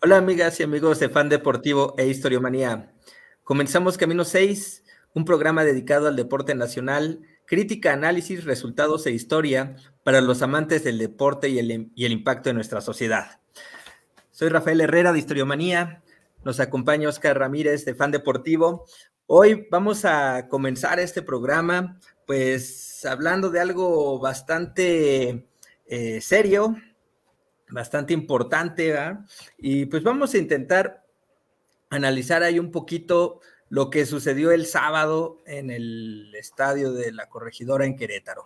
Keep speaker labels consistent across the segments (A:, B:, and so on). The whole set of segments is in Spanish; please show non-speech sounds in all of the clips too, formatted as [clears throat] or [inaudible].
A: Hola amigas y amigos de Fan Deportivo e Historiomanía. Comenzamos Camino 6, un programa dedicado al deporte nacional, crítica, análisis, resultados e historia para los amantes del deporte y el, impacto en nuestra sociedad. Soy Rafael Herrera de Historiomanía, nos acompaña Oscar Ramírez de Fan Deportivo. Hoy vamos a comenzar este programa pues hablando de algo bastante eh, serio, bastante importante, ¿verdad? Y pues vamos a intentar analizar ahí un poquito lo que sucedió el sábado en el estadio de la corregidora en Querétaro.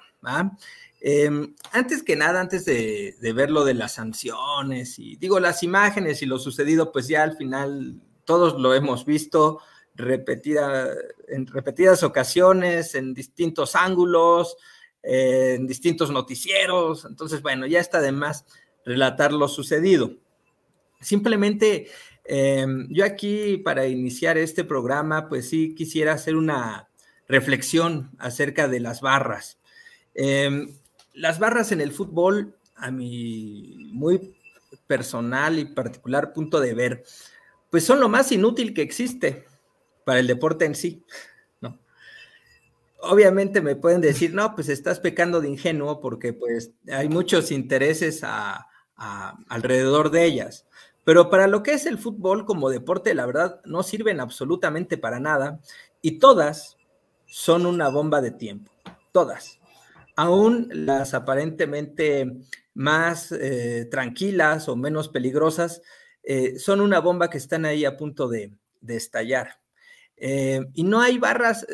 A: Eh, antes que nada, antes de, ver lo de las sanciones y digo las imágenes y lo sucedido, pues ya al final todos lo hemos visto repetida, en repetidas ocasiones, en distintos ángulos, en distintos noticieros. Entonces, bueno, ya está de más relatar lo sucedido. Simplemente, em, yo aquí para iniciar este programa, pues sí quisiera hacer una reflexión acerca de las barras. Em, las barras en el fútbol, a mi muy personal y particular punto de ver, pues son lo más inútil que existe para el deporte en sí. ¿no? Obviamente me pueden decir, no, pues estás pecando de ingenuo porque pues hay muchos intereses a, alrededor de ellas. Pero para lo que es el fútbol como deporte, la verdad, no sirven absolutamente para nada y todas son una bomba de tiempo, todas. Aún las aparentemente más eh, tranquilas o menos peligrosas, eh, son una bomba que están ahí a punto de, estallar. Eh, y no hay barras,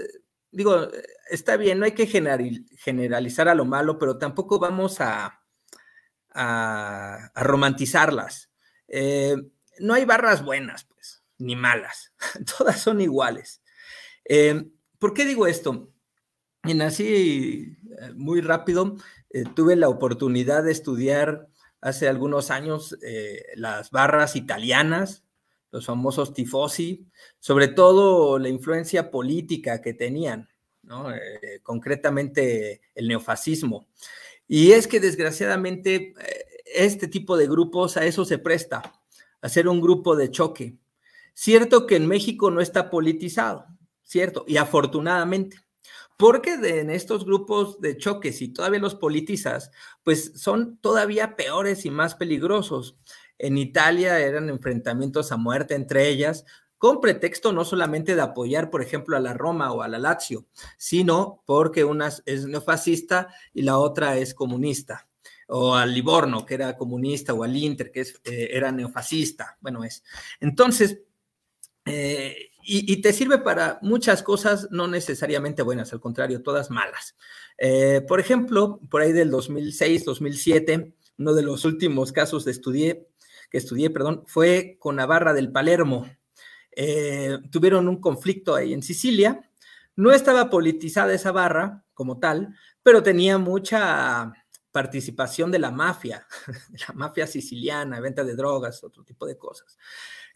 A: digo, está bien, no hay que generalizar a lo malo, pero tampoco vamos a, a, romantizarlas. Eh, no hay barras buenas, pues, ni malas. [laughs] Todas son iguales. Eh, ¿Por qué digo esto? En así, eh, muy rápido, tuve la oportunidad de estudiar hace algunos años las barras italianas, los famosos tifosi, sobre todo la influencia política que tenían, concretamente el neofascismo. Y es que desgraciadamente eh, este tipo de grupos a eso se presta, a ser un grupo de choque. Cierto que en México no está politizado, cierto, y afortunadamente. Porque en estos grupos de choque, si todavía los politizas, pues son todavía peores y más peligrosos. En Italia eran enfrentamientos a muerte entre ellas, con pretexto no solamente de apoyar, por ejemplo, a la Roma o a la Lazio, sino porque una es neofascista y la otra es comunista, o al Livorno, que era comunista, o al Inter, que eh, era neofascista. Bueno, es. Entonces, eh, y, te sirve para muchas cosas no necesariamente buenas, al contrario, todas malas. Eh, por ejemplo, por ahí del 2006, 2007, uno de los últimos casos estudié, que estudié, perdón, fue con Navarra del Palermo, eh, tuvieron un conflicto ahí en Sicilia. No estaba politizada esa barra como tal, pero tenía mucha participación de la mafia, [laughs] la mafia siciliana, venta de drogas, otro tipo de cosas.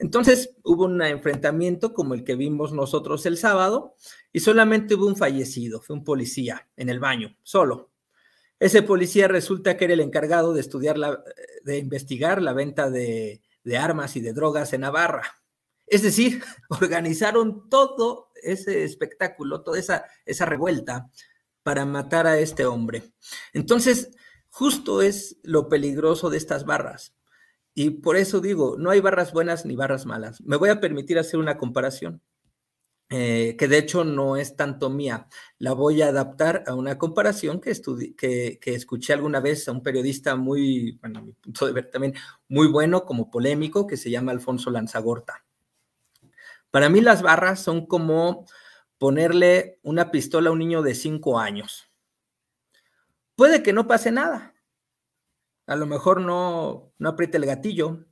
A: Entonces hubo un enfrentamiento como el que vimos nosotros el sábado y solamente hubo un fallecido, fue un policía en el baño, solo. Ese policía resulta que era el encargado de estudiar, la, de investigar la venta de, de armas y de drogas en Navarra. Es decir, [laughs] organizaron todo ese espectáculo, toda esa, revuelta para matar a este hombre. Entonces, justo es lo peligroso de estas barras. Y por eso digo, no hay barras buenas ni barras malas. Me voy a permitir hacer una comparación, eh, que de hecho no es tanto mía. La voy a adaptar a una comparación que, escuché alguna vez a un periodista muy, bueno, de también, muy bueno como polémico, que se llama Alfonso Lanzagorta. Para mí las barras son como ponerle una pistola a un niño de cinco años. Puede que no pase nada. A lo mejor no, no aprieta el gatillo.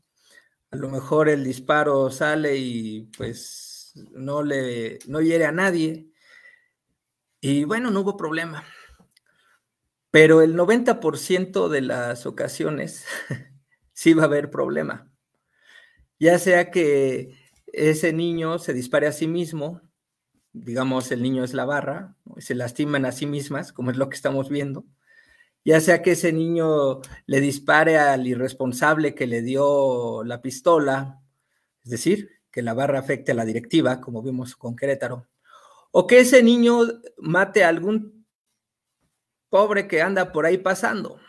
A: A lo mejor el disparo sale y pues no le no hiere a nadie. Y bueno, no hubo problema. Pero el 90% de las ocasiones [laughs] sí va a haber problema. Ya sea que ese niño se dispare a sí mismo, digamos, el niño es la barra, se lastiman a sí mismas, como es lo que estamos viendo, ya sea que ese niño le dispare al irresponsable que le dio la pistola, es decir, que la barra afecte a la directiva, como vimos con Querétaro, o que ese niño mate a algún pobre que anda por ahí pasando,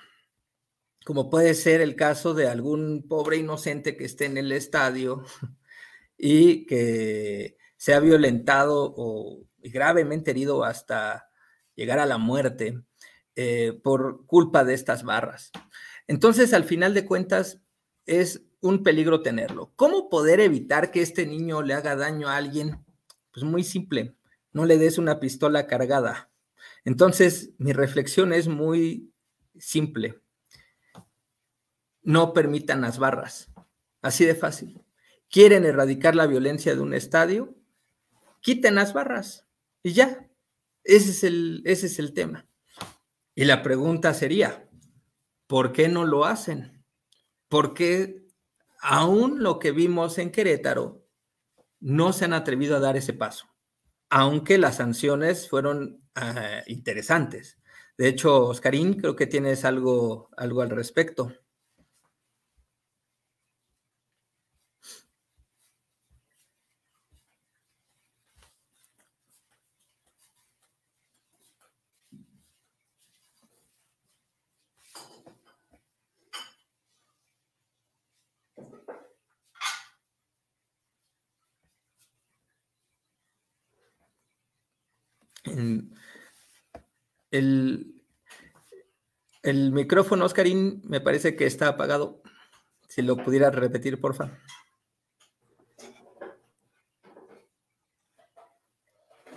A: como puede ser el caso de algún pobre inocente que esté en el estadio y que se ha violentado o gravemente herido hasta llegar a la muerte eh, por culpa de estas barras. Entonces, al final de cuentas, es un peligro tenerlo. ¿Cómo poder evitar que este niño le haga daño a alguien? Pues muy simple, no le des una pistola cargada. Entonces, mi reflexión es muy simple. No permitan las barras. Así de fácil quieren erradicar la violencia de un estadio, quiten las barras y ya. Ese es el, ese es el tema. Y la pregunta sería, ¿por qué no lo hacen? Porque aún lo que vimos en Querétaro no se han atrevido a dar ese paso? Aunque las sanciones fueron ah, interesantes. De hecho, Oscarín, creo que tienes algo, algo al respecto. El, el micrófono, Oscarín, me parece que está apagado. Si lo pudiera repetir, porfa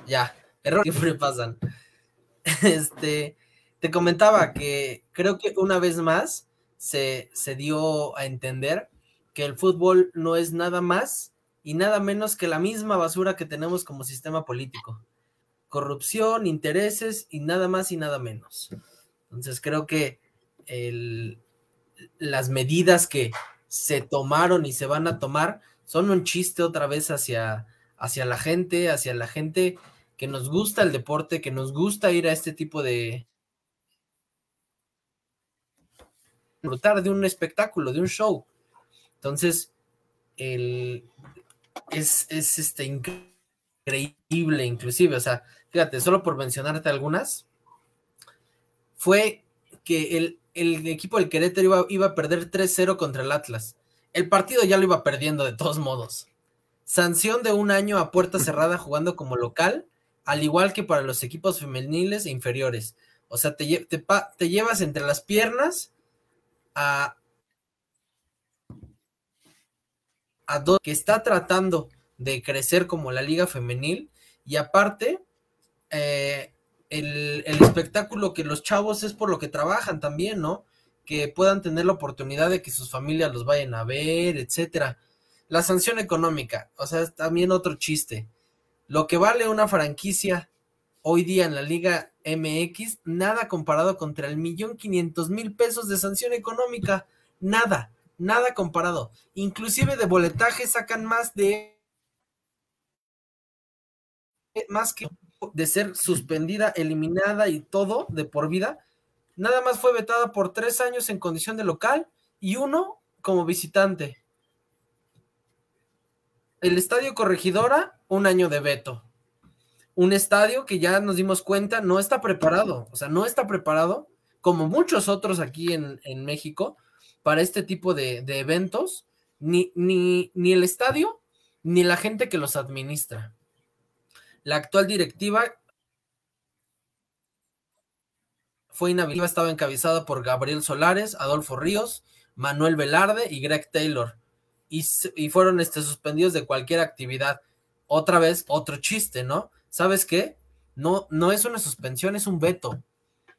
B: Ya, errores siempre pasan. Este, te comentaba que creo que una vez más se dio a entender que el fútbol no es nada más y nada menos que la misma basura que tenemos como sistema político corrupción, intereses y nada más y nada menos. Entonces creo que las medidas que se tomaron y se van a tomar son un chiste otra vez hacia, hacia la gente, hacia la gente que nos gusta el deporte, que nos gusta ir a este tipo de... disfrutar de un espectáculo, de un show. Entonces, es, es este, increíble, inclusive, o sea, fíjate, solo por mencionarte algunas, fue que el, equipo del Querétaro iba, a perder 3-0 contra el Atlas. El partido ya lo iba perdiendo de todos modos. Sanción de un año a puerta cerrada jugando como local, al igual que para los equipos femeniles e inferiores. O sea, te, te llevas entre las piernas a, a dos que está tratando de crecer como la liga femenil y aparte eh, el, espectáculo que los chavos es por lo que trabajan también, ¿no? Que puedan tener la oportunidad de que sus familias los vayan a ver, etcétera. La sanción económica, o sea, también otro chiste. Lo que vale una franquicia hoy día en la Liga MX, nada comparado contra el millón quinientos mil pesos de sanción económica, nada, nada comparado. Inclusive de boletaje sacan más de más que de ser suspendida, eliminada y todo de por vida, nada más fue vetada por tres años en condición de local y uno como visitante. El estadio Corregidora, un año de veto. Un estadio que ya nos dimos cuenta no está preparado, o sea, no está preparado, como muchos otros aquí en, México, para este tipo de, eventos, ni, ni el estadio, ni la gente que los administra. La actual directiva fue inhabilitada, estaba encabezada por Gabriel Solares, Adolfo Ríos, Manuel Velarde y Greg Taylor. Y, fueron este, suspendidos de cualquier actividad. Otra vez, otro chiste, ¿no? ¿Sabes qué? No, no es una suspensión, es un veto.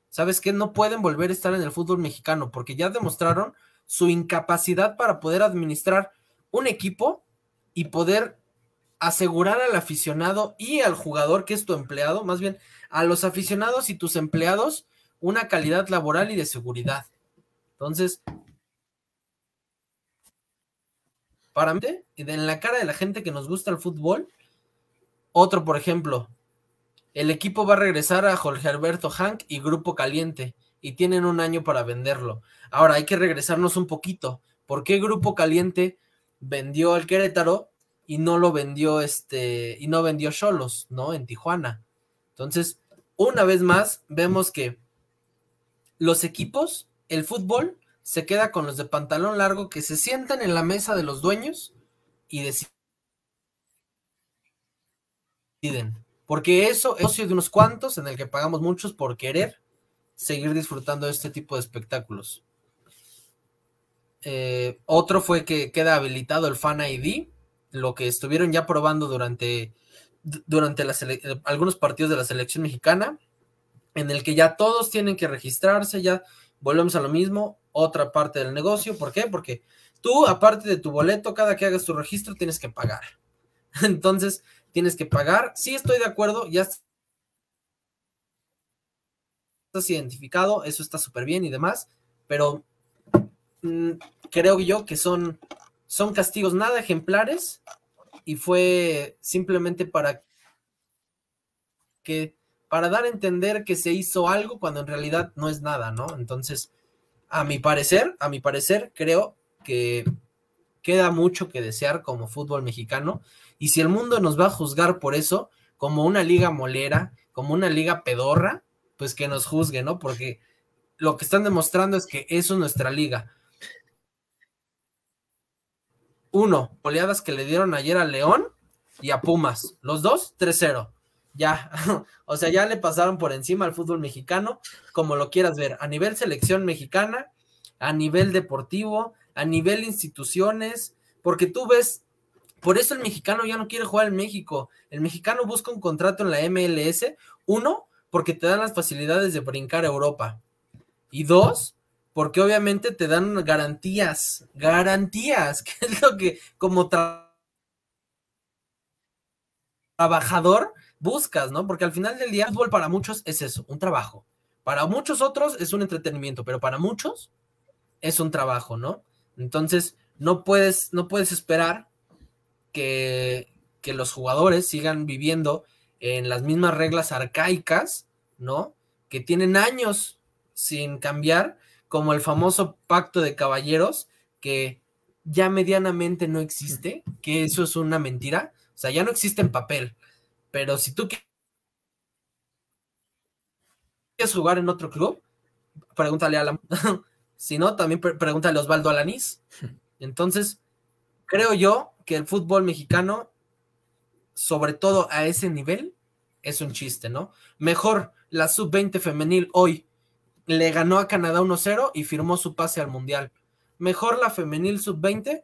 B: ¿Sabes qué? No pueden volver a estar en el fútbol mexicano porque ya demostraron su incapacidad para poder administrar un equipo y poder asegurar al aficionado y al jugador que es tu empleado, más bien a los aficionados y tus empleados una calidad laboral y de seguridad. Entonces, para mí, en la cara de la gente que nos gusta el fútbol, otro, por ejemplo, el equipo va a regresar a Jorge Alberto Hank y Grupo Caliente y tienen un año para venderlo. Ahora hay que regresarnos un poquito. ¿Por qué Grupo Caliente vendió al Querétaro y no lo vendió este y no vendió solos ¿no? En Tijuana. Entonces, una vez más vemos que los equipos, el fútbol se queda con los de pantalón largo que se sientan en la mesa de los dueños y deciden. Porque eso es de unos cuantos en el que pagamos muchos por querer seguir disfrutando de este tipo de espectáculos. Eh, otro fue que queda habilitado el Fan ID, lo que estuvieron ya probando durante, durante eh, algunos partidos de la selección mexicana, en el que ya todos tienen que registrarse, ya volvemos a lo mismo, otra parte del negocio. ¿Por qué? Porque tú, aparte de tu boleto, cada que hagas tu registro tienes que pagar. [laughs] Entonces, tienes que pagar. Sí, estoy de acuerdo, ya estás identificado, eso está súper bien y demás, pero mm, creo yo que son son castigos nada ejemplares y fue simplemente para que para dar a entender que se hizo algo cuando en realidad no es nada, ¿no? Entonces, a mi parecer, a mi parecer creo que queda mucho que desear como fútbol mexicano y si el mundo nos va a juzgar por eso, como una liga molera, como una liga pedorra, pues que nos juzgue, ¿no? Porque lo que están demostrando es que eso es nuestra liga. Uno, oleadas que le dieron ayer a León y a Pumas. Los dos, 3-0. Ya, [laughs] o sea, ya le pasaron por encima al fútbol mexicano, como lo quieras ver, a nivel selección mexicana, a nivel deportivo, a nivel instituciones, porque tú ves, por eso el mexicano ya no quiere jugar en México. El mexicano busca un contrato en la MLS, uno, porque te dan las facilidades de brincar a Europa. Y dos, porque obviamente te dan garantías, garantías, [laughs] que es lo que como trabajador buscas, ¿no? Porque al final del día, el fútbol para muchos es eso, un trabajo. Para muchos otros es un entretenimiento, pero para muchos es un trabajo, ¿no? Entonces, no puedes, no puedes esperar que, que los jugadores sigan viviendo en las mismas reglas arcaicas, ¿no? Que tienen años sin cambiar como el famoso pacto de caballeros, que ya medianamente no existe, que eso es una mentira, o sea, ya no existe en papel, pero si tú quieres jugar en otro club, pregúntale a la... [laughs] si no, también pregúntale a Osvaldo Alanís. [laughs] Entonces, creo yo que el fútbol mexicano, sobre todo a ese nivel, es un chiste, ¿no? Mejor la sub-20 femenil hoy le ganó a Canadá 1-0 y firmó su pase al Mundial. Mejor la femenil sub-20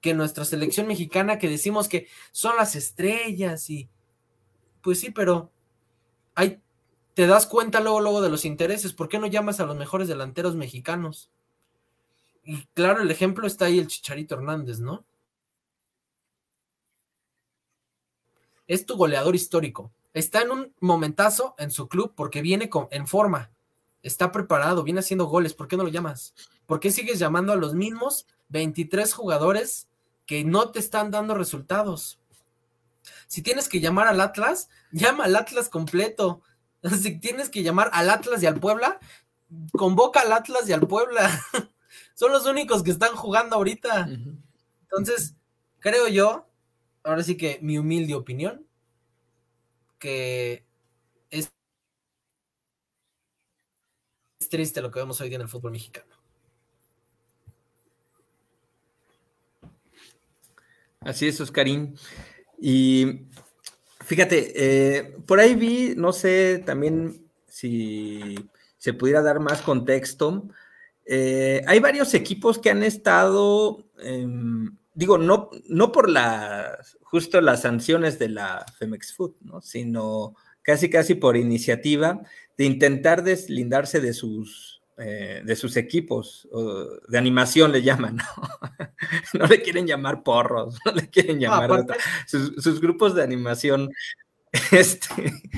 B: que nuestra selección mexicana que decimos que son las estrellas y pues sí, pero ahí te das cuenta luego, luego de los intereses. ¿Por qué no llamas a los mejores delanteros mexicanos? Y claro, el ejemplo está ahí el Chicharito Hernández, ¿no? Es tu goleador histórico. Está en un momentazo en su club porque viene con, en forma está preparado, viene haciendo goles, ¿por qué no lo llamas? ¿Por qué sigues llamando a los mismos 23 jugadores que no te están dando resultados? Si tienes que llamar al Atlas, [laughs] llama al Atlas completo. [laughs] Si tienes que llamar al Atlas y al Puebla, convoca al Atlas y al Puebla. [laughs] Son los únicos que están jugando ahorita. Entonces, creo yo, ahora sí que mi humilde opinión, que triste lo que vemos hoy en el fútbol mexicano.
A: Así es, Oscarín. Y fíjate, eh, por ahí vi, no sé también si se pudiera dar más contexto. Eh, hay varios equipos que han estado, em, digo, no, no por las, justo las sanciones de la Femex Food, ¿no? sino casi, casi por iniciativa de intentar deslindarse de sus, eh, de sus equipos, de animación le llaman, ¿no? [laughs] no le quieren llamar porros, no le quieren llamar sus, grupos de animación. [laughs] Este,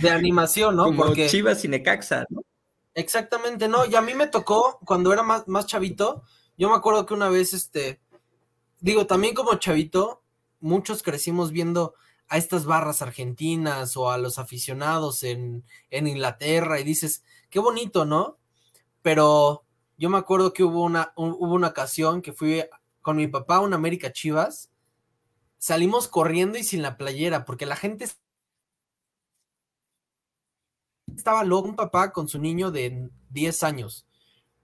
A: de animación, ¿no? Como Chivas
B: y Necaxa, Exactamente, no, y a mí me tocó cuando era más, más chavito, yo me acuerdo que una vez, este, digo, también como chavito, muchos crecimos viendo a estas barras argentinas o a los aficionados en, Inglaterra y dices, qué bonito, ¿no? Pero yo me acuerdo que hubo una, hubo una ocasión que fui con mi papá a un América Chivas, salimos corriendo y sin la playera, porque la gente estaba luego un papá con su niño de 10 años.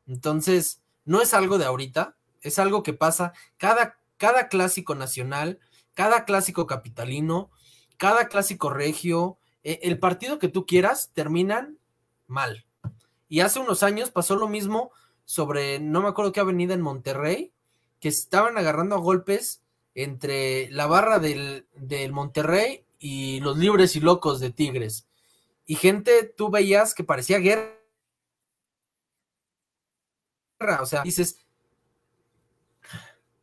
B: Entonces, no es algo de ahorita, es algo que pasa cada, cada clásico nacional, cada clásico capitalino, cada clásico regio, e, el partido que tú quieras, terminan mal. Y hace unos años pasó lo mismo sobre, no me acuerdo qué avenida en Monterrey, que estaban agarrando a golpes entre la barra del, del Monterrey y los libres y locos de Tigres. Y gente, tú veías que parecía guerra. O sea, dices,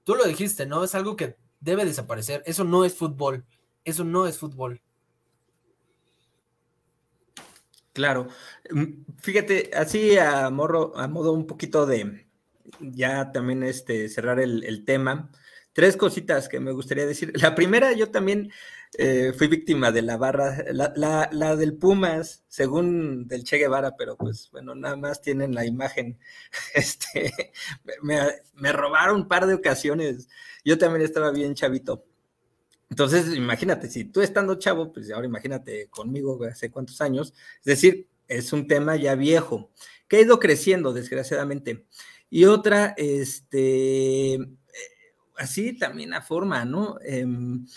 B: tú lo dijiste, ¿no? Es algo que Debe desaparecer. Eso no es fútbol. Eso no es fútbol.
A: Claro. Mm, fíjate, así a, a modo un poquito de ya también este, cerrar el, el tema. Tres cositas que me gustaría decir. La primera, yo también eh, fui víctima de la barra, la, del Pumas, según del Che Guevara, pero pues bueno, nada más tienen la imagen. [laughs] Este, me, robaron un par de ocasiones. Yo también estaba bien chavito. Entonces, imagínate, si tú estando chavo, pues ahora imagínate conmigo hace cuántos años, es decir, es un tema ya viejo, que ha ido creciendo, desgraciadamente. Y otra, este, eh, así también a forma, ¿no? Em,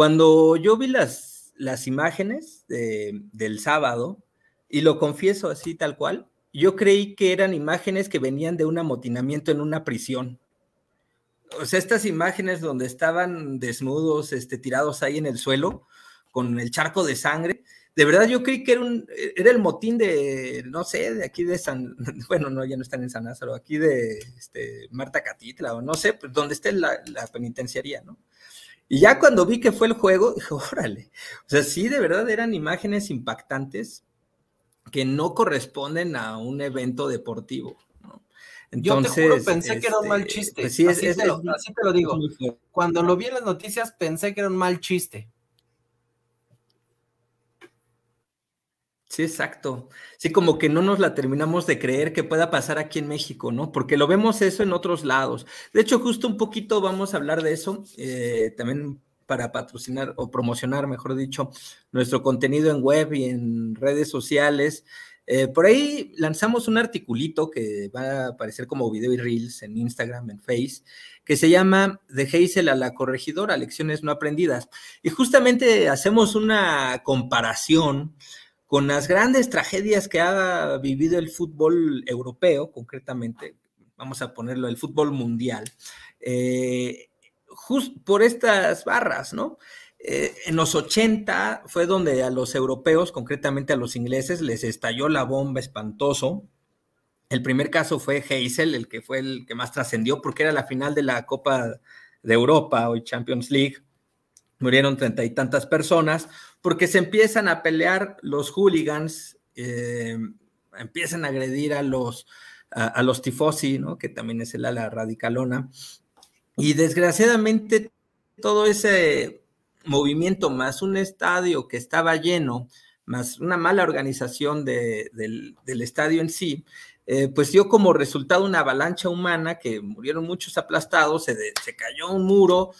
A: cuando yo vi las, las imágenes del sábado, y lo confieso así tal cual, yo creí que eran imágenes que venían de un amotinamiento en una prisión. O sea, estas imágenes donde estaban desnudos, este, tirados ahí en el suelo, con el charco de sangre, de verdad yo creí que era, un, era el motín de, no sé, de aquí de San, [laughs] bueno, no, ya no están en San Lázaro, aquí de este, Marta Catitla, o no sé, pues donde esté la penitenciaría, ¿no? Y ya cuando vi que fue el juego, [laughs] dije, órale, o sea, sí, de verdad eran imágenes impactantes que no corresponden a un evento deportivo. Entonces, Yo te juro, pensé que era un mal este, chiste. Pues así te lo digo. Cuando lo vi en las noticias, pensé que era un mal chiste. Sí, exacto. Sí, como que no nos la terminamos de creer que pueda pasar aquí en México, ¿no? Porque lo vemos eso en otros lados. De hecho, justo un poquito vamos a hablar de eso, eh, también para patrocinar o promocionar, mejor dicho, nuestro contenido en web y en redes sociales. Eh, por ahí lanzamos un articulito que va a aparecer como video y reels en Instagram, en Face, que se llama De Geisel a la corregidora, lecciones no aprendidas. Y justamente hacemos una comparación con las grandes tragedias que ha vivido el fútbol europeo, concretamente, vamos a ponerlo, el fútbol mundial, eh, justo por estas barras, ¿no? Eh, en los 80 fue donde a los europeos, concretamente a los ingleses, les estalló la bomba espantoso. El primer caso fue Heysel, el que fue el que más trascendió porque era la final de la Copa de Europa, hoy Champions League. Murieron treinta y tantas personas porque se empiezan a pelear los hooligans, eh, empiezan a agredir a los, a, los tifosi, ¿no? que también es el ala radicalona, y desgraciadamente todo ese movimiento, más un estadio que estaba lleno, más una mala organización del, estadio en sí, eh, pues dio como resultado una avalancha humana que murieron muchos aplastados, se, se cayó un muro,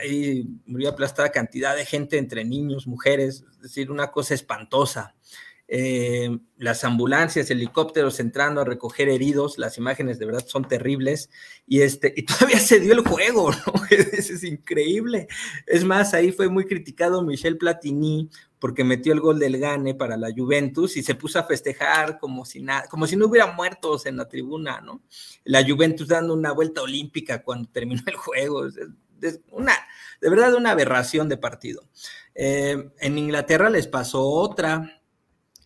A: ahí murió aplastada cantidad de gente entre niños, mujeres, es decir, una cosa espantosa. Eh, las ambulancias, helicópteros entrando a recoger heridos, las imágenes de verdad son terribles, y, este, y todavía se dio el juego, [laughs] es, increíble. Es más, ahí fue muy criticado Michel Platini porque metió el gol del Gane para la Juventus y se puso a festejar como si, nada, como si no hubiera muertos en la tribuna, ¿no? La Juventus dando una vuelta olímpica cuando terminó el juego, es, es una, de verdad una aberración de partido. Eh, en Inglaterra les pasó otra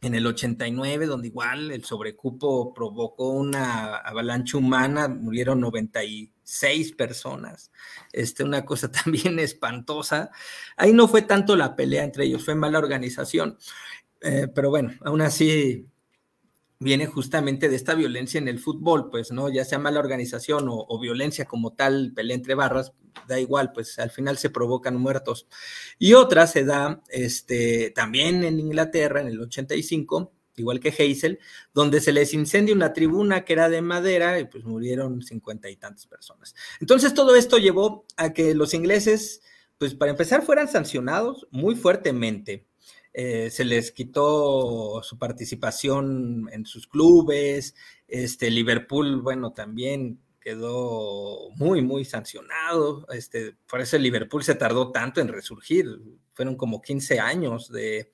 A: en el 89, donde igual el sobrecupo provocó una avalancha humana, murieron 96 personas, este, una cosa [laughs] también espantosa. Ahí no fue tanto la pelea entre ellos, fue mala organización. Eh, pero bueno, aún así viene justamente de esta violencia en el fútbol, pues, ¿no? Ya sea mala organización o, violencia como tal, pelea entre barras, da igual, pues al final se provocan muertos. Y otra se da este, también en Inglaterra, en el 85, igual que Hazel, donde se les incendia una tribuna que era de madera y pues murieron cincuenta y tantas personas. Entonces todo esto llevó a que los ingleses, pues para empezar, fueran sancionados muy fuertemente. Eh, se les quitó su participación en sus clubes, este Liverpool, bueno, también quedó muy, muy sancionado. Este, por eso el Liverpool se tardó tanto en resurgir. Fueron como 15 años de,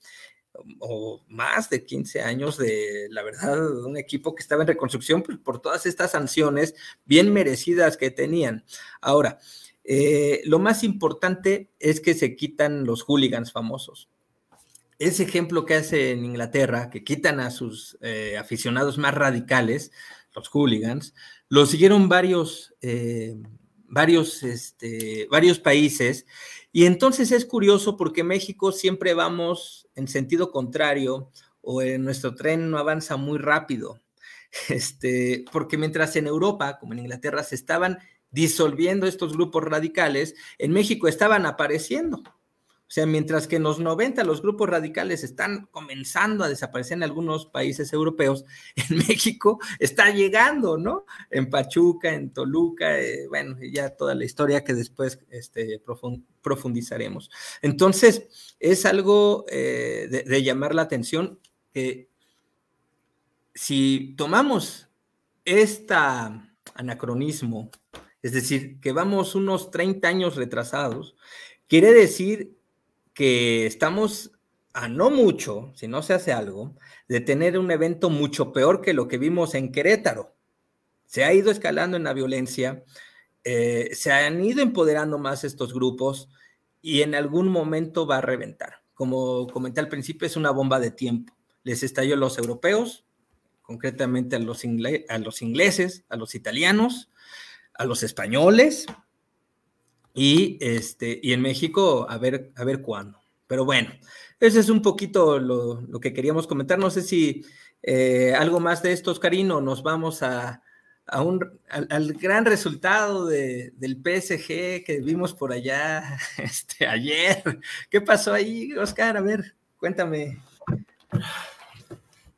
A: o más de 15 años de, la verdad, un equipo que estaba en reconstrucción por, todas estas sanciones bien merecidas que tenían. Ahora, eh, lo más importante es que se quitan los hooligans famosos. Ese ejemplo que hace en Inglaterra, que quitan a sus eh, aficionados más radicales, los hooligans, lo siguieron varios, eh, varios, este, varios países. Y entonces es curioso porque México siempre vamos en sentido contrario o en nuestro tren no avanza muy rápido. Este, porque mientras en Europa, como en Inglaterra, se estaban disolviendo estos grupos radicales, en México estaban apareciendo. O sea, mientras que en los 90 los grupos radicales están comenzando a desaparecer en algunos países europeos, [laughs] en México está llegando, ¿no? En Pachuca, en Toluca, eh, bueno, ya toda la historia que después este, profundizaremos. Entonces, es algo eh, de, llamar la atención que si tomamos este anacronismo, es decir, que vamos unos 30 años retrasados, quiere decir que estamos a no mucho, si no se hace algo, de tener un evento mucho peor que lo que vimos en Querétaro. Se ha ido escalando en la violencia, eh, se han ido empoderando más estos grupos y en algún momento va a reventar. Como comenté al principio, es una bomba de tiempo. Les estalló a los europeos, concretamente a los ingleses, a los italianos, a los españoles, y, este, y en México, a ver, a ver cuándo. Pero bueno, ese es un poquito lo, que queríamos comentar. No sé si eh, algo más de esto, Oscarino, nos vamos a, un, al, gran resultado del PSG que vimos por allá [laughs] este, ayer. ¿Qué pasó ahí, Oscar? A ver, cuéntame.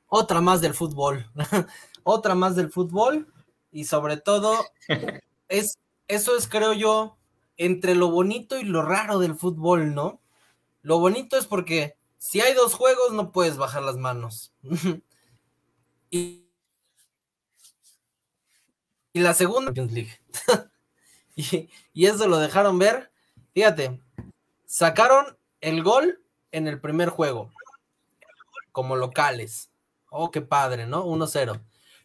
A: Otra más del
B: fútbol. [laughs] Otra más del fútbol. Y sobre todo, [laughs] es, eso es, creo yo, entre lo bonito y lo raro del fútbol, ¿no? Lo bonito es porque si hay dos juegos no puedes bajar las manos. [laughs] y, la segunda [laughs] y, y eso lo dejaron ver. Fíjate, sacaron el gol en el primer juego como locales. Oh, qué padre, ¿no? 1-0.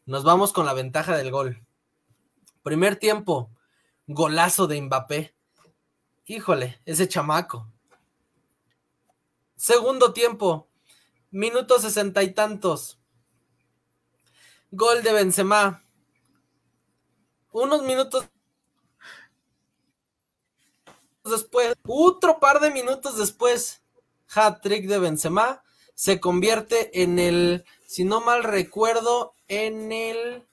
B: Nos vamos con la ventaja del gol. Primer tiempo, golazo de Mbappé. Híjole, ese chamaco. Segundo tiempo, Minutos sesenta y tantos. Gol de Benzema. Unos minutos después, otro par de minutos después, hat-trick de Benzema se convierte en el, si no mal recuerdo, en el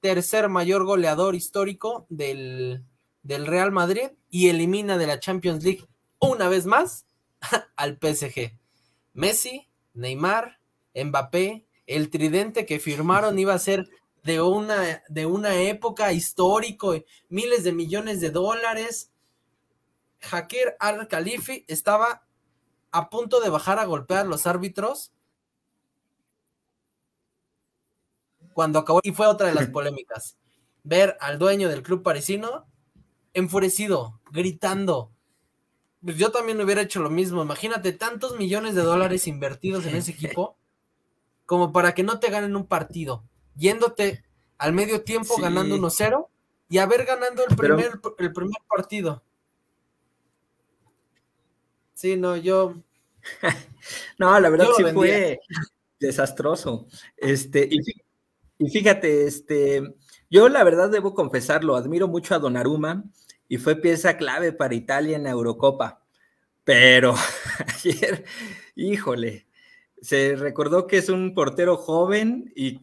B: tercer mayor goleador histórico del, del Real Madrid y elimina de la Champions League una vez más [laughs] al PSG. Messi, Neymar, Mbappé, el tridente que firmaron iba a ser de una, de una época histórico, miles de millones de dólares. Hakir Al-Khalifi estaba a punto de bajar a golpear los árbitros cuando acabó y fue otra de las [clears throat] polémicas. Ver al dueño del club parisino enfurecido, gritando. yo también hubiera hecho lo mismo. Imagínate tantos millones de dólares invertidos en ese equipo [laughs] como para que no te ganen un partido, yéndote al medio tiempo ganando 1-0 y haber ganando el primer, el primer partido. Sí, no, yo.
A: [laughs] no, la verdad sí fue desastroso. Este, y fíjate, este, yo la verdad debo confesarlo, admiro mucho a Don Donnarumma y fue pieza clave para Italia en la Eurocopa. Pero [laughs] ayer, híjole, se recordó que es un portero joven y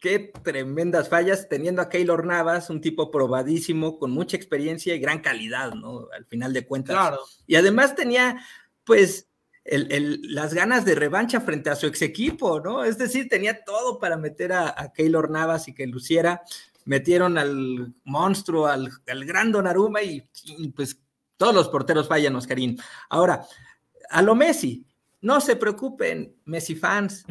A: qué tremendas fallas teniendo a Keylor Navas, un tipo probadísimo, con mucha experiencia y gran calidad, ¿no? Al final de cuentas. Y además tenía, pues, las ganas de revancha frente a su ex equipo, ¿no? Es decir, tenía todo para meter a, a Keylor Navas y que luciera, metieron al monstruo, al, al gran Donnarumma y, pues todos los porteros fallan, Oscarín. Ahora, a lo Messi, no se preocupen, Messi fans.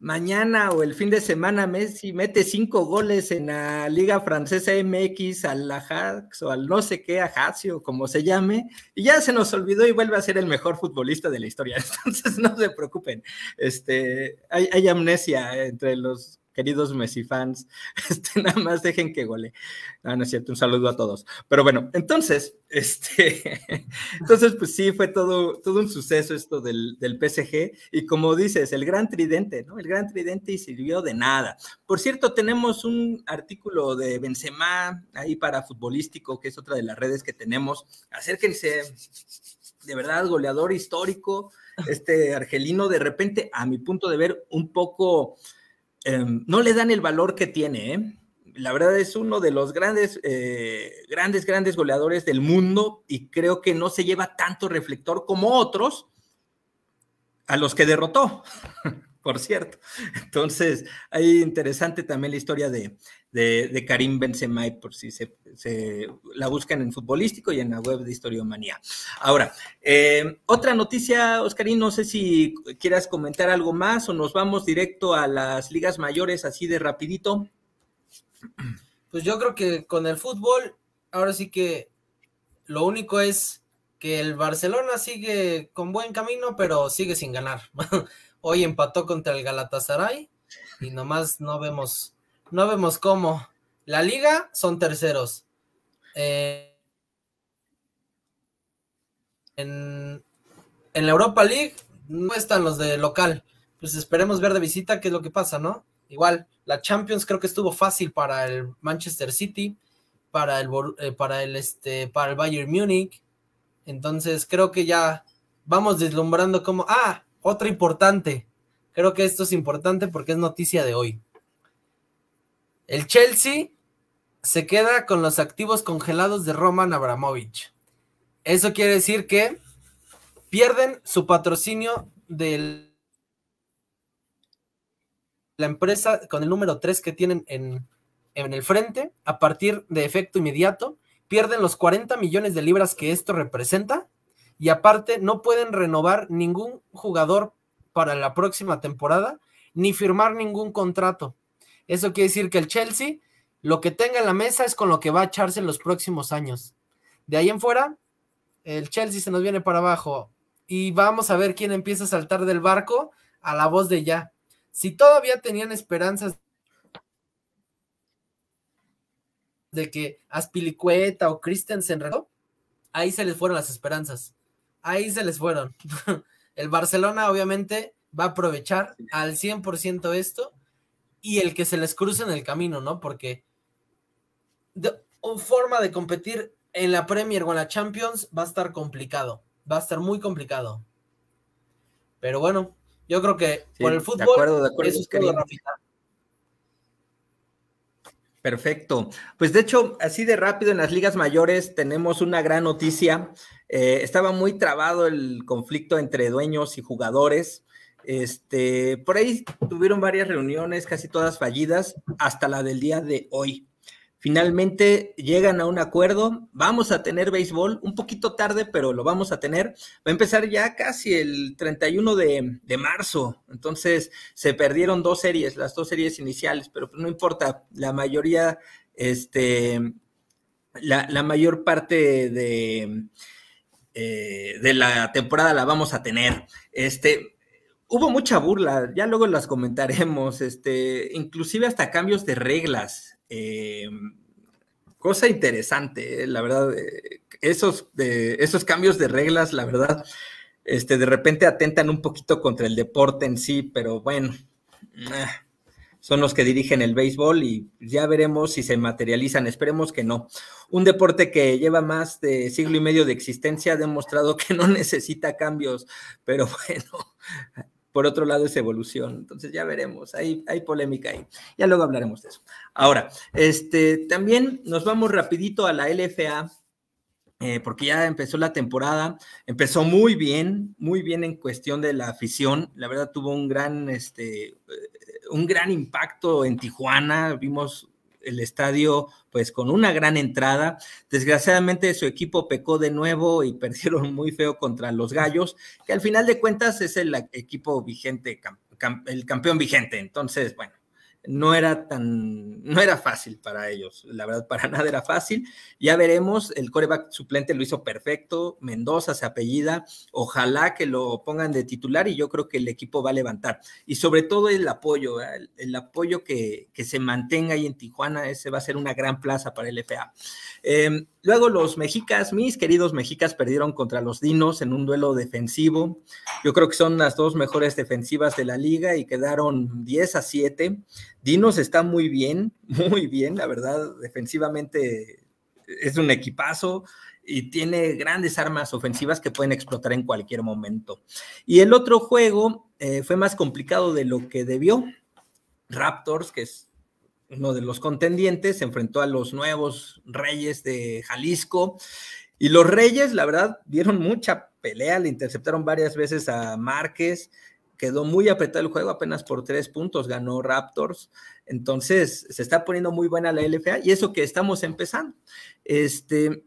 A: Mañana o el fin de semana Messi mete cinco goles en la Liga Francesa MX, al Ajax o al no sé qué, Ajacio, como se llame, y ya se nos olvidó y vuelve a ser el mejor futbolista de la historia. [laughs] Entonces no se preocupen, este, hay amnesia entre los queridos Messi fans, [laughs] este, nada más dejen que gole. No, no es cierto, un saludo a todos. Pero bueno, entonces, [laughs] este, entonces, pues sí, fue todo, todo un suceso esto del, del PSG. Y como dices, el gran tridente, ¿no? El gran tridente y sirvió de nada. Por cierto, tenemos un artículo de Benzema ahí para futbolístico, que es otra de las redes que tenemos. Acérquense, de verdad, goleador histórico, este argelino, de repente, a mi punto de ver, un poco Em, no le dan el valor que tiene. ¿eh? La verdad es uno de los grandes, eh, grandes, grandes goleadores del mundo y creo que no se lleva tanto reflector como otros a los que derrotó. [laughs] por cierto. [laughs] Entonces, ahí interesante también la historia de, de, Karim Benzema, por si se, la buscan en Futbolístico y en la web de Historiomanía. Ahora, eh, otra noticia, Oscarín, no sé si quieras comentar algo más o nos vamos directo a las ligas mayores así de rapidito. [clears throat] Pues yo creo que con el fútbol,
B: ahora sí que lo único es que el Barcelona sigue con buen camino, pero sigue sin ganar. [laughs] Hoy empató contra el Galatasaray y nomás no vemos, no vemos cómo. La liga son terceros. Eh, en, la Europa League no están los de local. Pues esperemos ver de visita qué es lo que pasa, ¿no? Igual, la Champions creo que estuvo fácil para el Manchester City, para el, eh, para el, este, para el Bayern Múnich. Entonces creo que ya vamos deslumbrando como, ah, otra importante. Creo que esto es importante porque es noticia de hoy. El Chelsea se queda con los activos congelados de Roman Abramovich. Eso quiere decir que pierden su patrocinio de la empresa con el número 3 que tienen en, en el frente a partir de efecto inmediato. Pierden los 40 millones de libras que esto representa y aparte no pueden renovar ningún jugador para la próxima temporada ni firmar ningún contrato. Eso quiere decir que el Chelsea lo que tenga en la mesa es con lo que va a echarse en los próximos años. De ahí en fuera, el Chelsea se nos viene para abajo y vamos a ver quién empieza a saltar del barco a la voz de ya. Si todavía tenían esperanzas de que Aspilicueta o Christensen, ahí se les fueron las esperanzas ahí se les fueron. [laughs] El Barcelona obviamente va a aprovechar al 100% esto y el que se les cruce en el camino, ¿no? Porque de, forma de competir en la Premier o en la Champions va a estar complicado, va a estar muy complicado.
A: Pero bueno, yo creo que por el fútbol de acuerdo, de acuerdo, Perfecto. Pues de hecho, así de rápido en las ligas mayores tenemos una gran noticia eh, estaba muy trabado el conflicto entre dueños y jugadores. Este, por ahí tuvieron varias reuniones, casi todas fallidas, hasta la del día de hoy. Finalmente llegan a un acuerdo, vamos a tener béisbol, un poquito tarde, pero lo vamos a tener. Va a empezar ya casi el 31 de, marzo, entonces se perdieron dos series, las dos series iniciales, pero no importa, la mayoría, este, la, la mayor parte de eh, de la temporada la vamos a tener. Este, hubo mucha burla, ya luego las comentaremos, este, inclusive hasta cambios de reglas. Eh, cosa interesante, eh, la verdad, esos, esos cambios de reglas, la verdad, este, de repente atentan un poquito contra el deporte en sí, pero bueno son los que dirigen el béisbol y ya veremos si se materializan, esperemos que no. Un deporte que lleva más de siglo y medio de existencia ha demostrado [laughs] que no necesita cambios, pero bueno, por otro lado es evolución, entonces ya veremos, hay, hay polémica ahí, ya luego hablaremos de eso. Ahora, este, también nos vamos rapidito a la LFA, eh, porque ya empezó la temporada, empezó muy bien, muy bien en cuestión de la afición, la verdad tuvo un gran, este, un gran impacto en Tijuana, vimos el estadio pues con una gran entrada. Desgraciadamente su equipo pecó de nuevo y [laughs] perdieron muy feo contra los Gallos, que al final de cuentas es el equipo vigente, el campeón vigente. Entonces, bueno, no era tan, no era fácil para ellos, la verdad, para [laughs] nada era fácil. Ya veremos, el coreback suplente lo hizo perfecto, Mendoza se apellida, ojalá que lo pongan de titular y yo creo que el equipo va a levantar. Y sobre todo el apoyo, ¿eh? el, apoyo que, se mantenga ahí en Tijuana, ese va a ser una gran plaza para el FA. Em, luego los mexicas, mis queridos mexicas, perdieron contra los dinos en un duelo defensivo. Yo creo que son las dos mejores defensivas de la liga y quedaron 10 a 7. Dinos está muy bien, [laughs] muy bien, la verdad, defensivamente es un equipazo y tiene grandes armas ofensivas que pueden explotar en cualquier momento. Y el otro juego eh, fue más complicado de lo que debió. Raptors, que es uno de los contendientes, se enfrentó a los nuevos Reyes de Jalisco. Y los Reyes, la verdad, dieron mucha pelea, le interceptaron varias veces a Márquez quedó muy apretado el juego, apenas por tres puntos ganó Raptors. Entonces, se está poniendo muy buena la LFA y eso que estamos empezando. Este,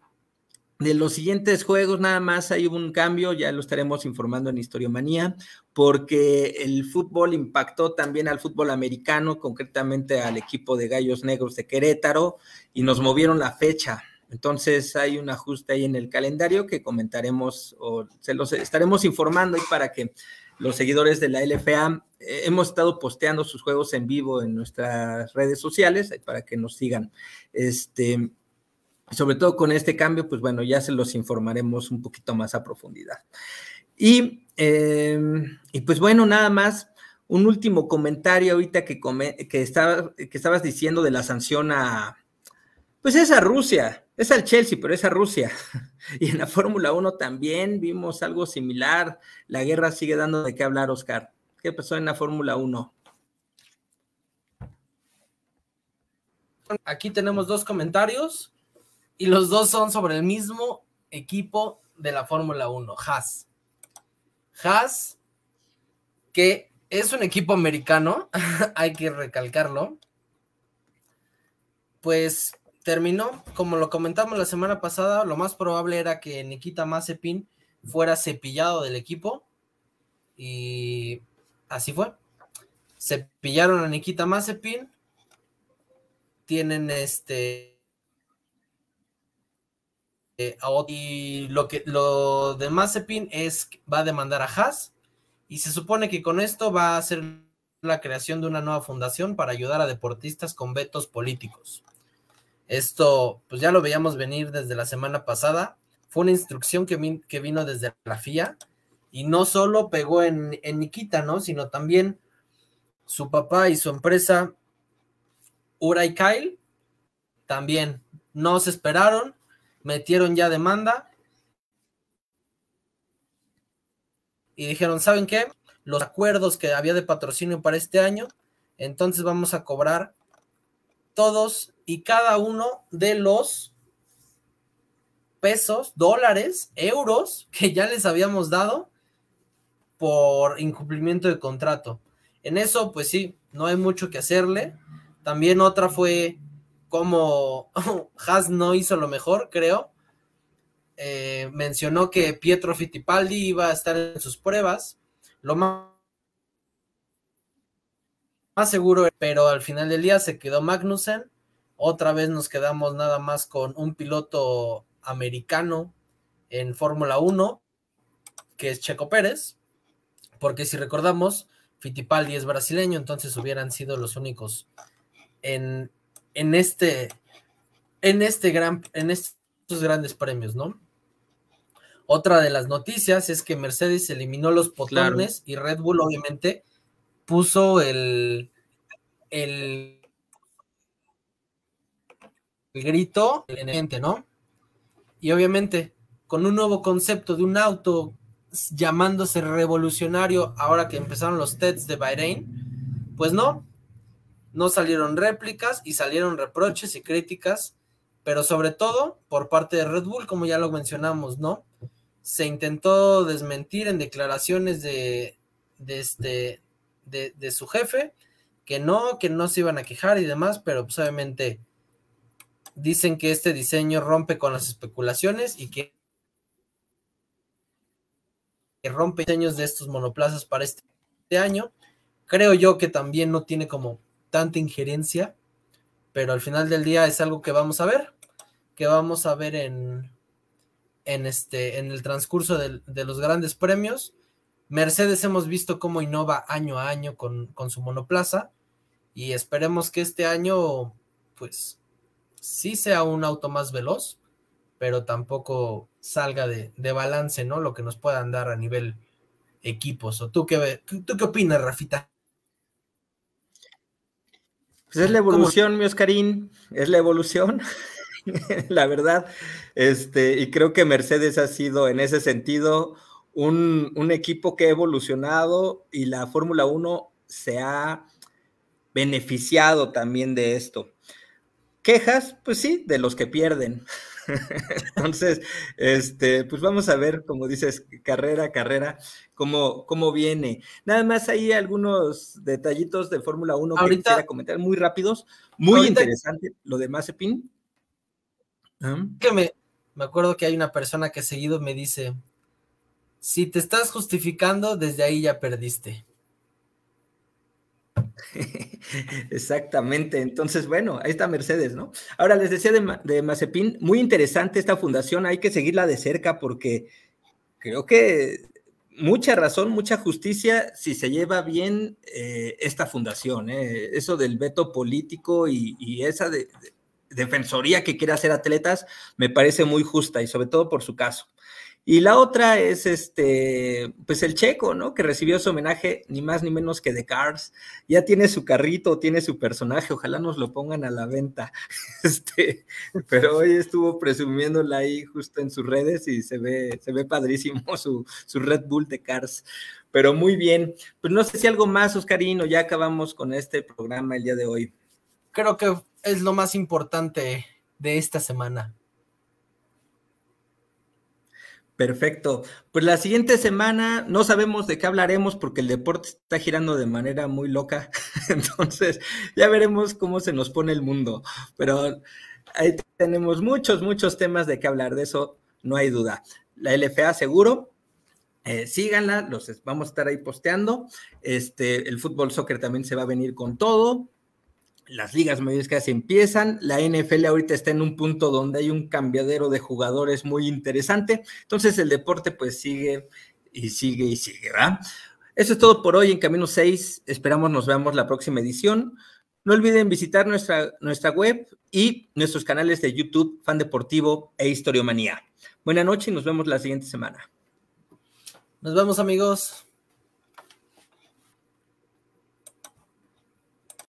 A: de los siguientes juegos, nada más hay un cambio, ya lo estaremos informando en Historiomanía, porque el fútbol impactó también al fútbol americano, concretamente al equipo de Gallos Negros de Querétaro, y nos movieron la fecha. Entonces hay un ajuste ahí en el calendario que comentaremos o se los estaremos informando y para que los seguidores de la LFA, eh, hemos estado posteando sus juegos en vivo en nuestras redes sociales eh, para que nos sigan. Este, sobre todo con este cambio, pues bueno, ya se los informaremos un poquito más a profundidad. Y, em, pues bueno, nada más. Un último comentario ahorita que, que, que estabas diciendo de la sanción a, pues es a Rusia, es al Chelsea, pero es a Rusia. [laughs] Y en la Fórmula 1 también vimos algo similar. La guerra sigue dando de qué hablar, Oscar. ¿Qué pasó en la Fórmula 1? Aquí tenemos dos comentarios y los dos
B: son sobre el mismo equipo de la Fórmula 1, Haas. Haas, que es un equipo americano, [laughs] hay que recalcarlo, pues terminó, como lo comentamos la semana pasada, lo más probable era que Nikita Mazepin fuera cepillado del equipo y así fue. Cepillaron a Nikita Mazepin, tienen este eh, y lo que lo de Mazepin es va a demandar a Haas y se supone que con esto va a ser la creación de una nueva fundación para ayudar a deportistas con vetos políticos. Esto, pues ya lo veíamos venir desde la semana pasada. Fue una instrucción que, que vino desde la FIA y no solo pegó en, en Nikita, ¿no? Sino también su papá y su empresa, Ura y Kyle, también nos esperaron, metieron ya demanda y dijeron, ¿saben qué? Los acuerdos que había de patrocinio para este año, entonces vamos a cobrar todos y cada uno de los pesos, dólares, euros que ya les habíamos dado por incumplimiento de contrato. En eso, pues sí, no hay mucho que hacerle. También otra fue como [laughs] Haas no hizo lo mejor, creo. Eh, mencionó que Pietro Fittipaldi iba a estar en sus pruebas. Lo más más seguro, pero al final del día se quedó Magnussen otra vez nos quedamos nada más con un piloto americano en Fórmula 1, que es Checo Pérez, porque si recordamos, Fittipaldi es brasileño, entonces hubieran sido los únicos en, este en este gran en estos grandes premios, ¿no? Otra de las noticias es que Mercedes eliminó los potones y Red Bull obviamente puso el el el grito el ¿no? Y obviamente, con un nuevo concepto de un auto llamándose revolucionario ahora que empezaron los tests de Bahrein, pues no, no salieron réplicas y salieron reproches y críticas, pero sobre todo por parte de Red Bull, como ya lo mencionamos, ¿no? Se intentó desmentir en declaraciones de, este, de, su jefe, que no, que no se iban a quejar y demás, pero pues obviamente Dicen que este diseño rompe con las especulaciones y que, rompe diseños de estos monoplazas para este, año. Creo yo que también no tiene como tanta injerencia, pero al final del día es algo que vamos a ver, que vamos a ver en, en, este, en el transcurso de, los grandes premios. Mercedes hemos visto cómo innova año a año con, con, su monoplaza y esperemos que este año, pues, sí sea un auto más veloz, pero tampoco salga de, balance, ¿no? Lo que nos puedan dar a nivel equipos. ¿O tú qué, qué opinas, Rafita?
A: Pues es la evolución, mi Oscarín, es la evolución, [laughs] la verdad. Este, y creo que Mercedes ha sido en ese sentido un, un equipo que ha evolucionado y la Fórmula 1 se ha beneficiado también de esto. Quejas, pues sí, de los que pierden. [laughs] Entonces, este, pues vamos a ver, como dices, carrera, carrera, cómo, cómo viene. Nada más hay algunos detallitos de Fórmula 1 que quisiera comentar muy rápidos. Muy interesante lo de Mazepin. Que me,
B: me acuerdo que hay una persona que seguido me dice, si te estás justificando, desde ahí ya perdiste.
A: [laughs] Exactamente, entonces bueno, ahí está Mercedes, ¿no? Ahora les decía de, Mazepín, muy interesante esta fundación, hay que seguirla de cerca porque creo que mucha razón, mucha justicia si se lleva bien eh, esta fundación, ¿eh? eso del veto político y, esa de defensoría que quiere hacer atletas, me parece muy justa y sobre todo por su caso. Y la otra es este, pues el checo, ¿no? Que recibió su homenaje ni más ni menos que de Cars. Ya tiene su carrito, tiene su personaje, ojalá nos lo pongan a la venta. [laughs] Este, pero hoy estuvo presumiéndola ahí justo en sus redes y se ve, se ve padrísimo [laughs] su, su Red Bull de Cars. Pero muy bien. Pues no sé si algo más, Oscarino, ya acabamos con este programa el día de hoy. Creo que es lo más importante de esta semana. Perfecto. Pues la siguiente semana no sabemos de qué hablaremos porque el deporte está girando de manera muy loca. [laughs] Entonces ya veremos cómo se nos pone el mundo. Pero ahí tenemos muchos, muchos temas de qué hablar. De eso no hay duda. La LFA seguro. Eh, síganla, los vamos a estar ahí posteando. Este, el fútbol soccer también se va a venir con todo las ligas mayores que empiezan, la NFL ahorita está en un punto donde hay un cambiadero de jugadores muy interesante, entonces el deporte pues sigue y sigue y sigue, ¿verdad? Eso es todo por hoy en Camino 6, esperamos nos veamos la próxima edición. No olviden visitar nuestra, nuestra web y nuestros canales de YouTube, Fan Deportivo e Historiomanía. Buenas noches y nos vemos la siguiente semana. Nos vemos amigos.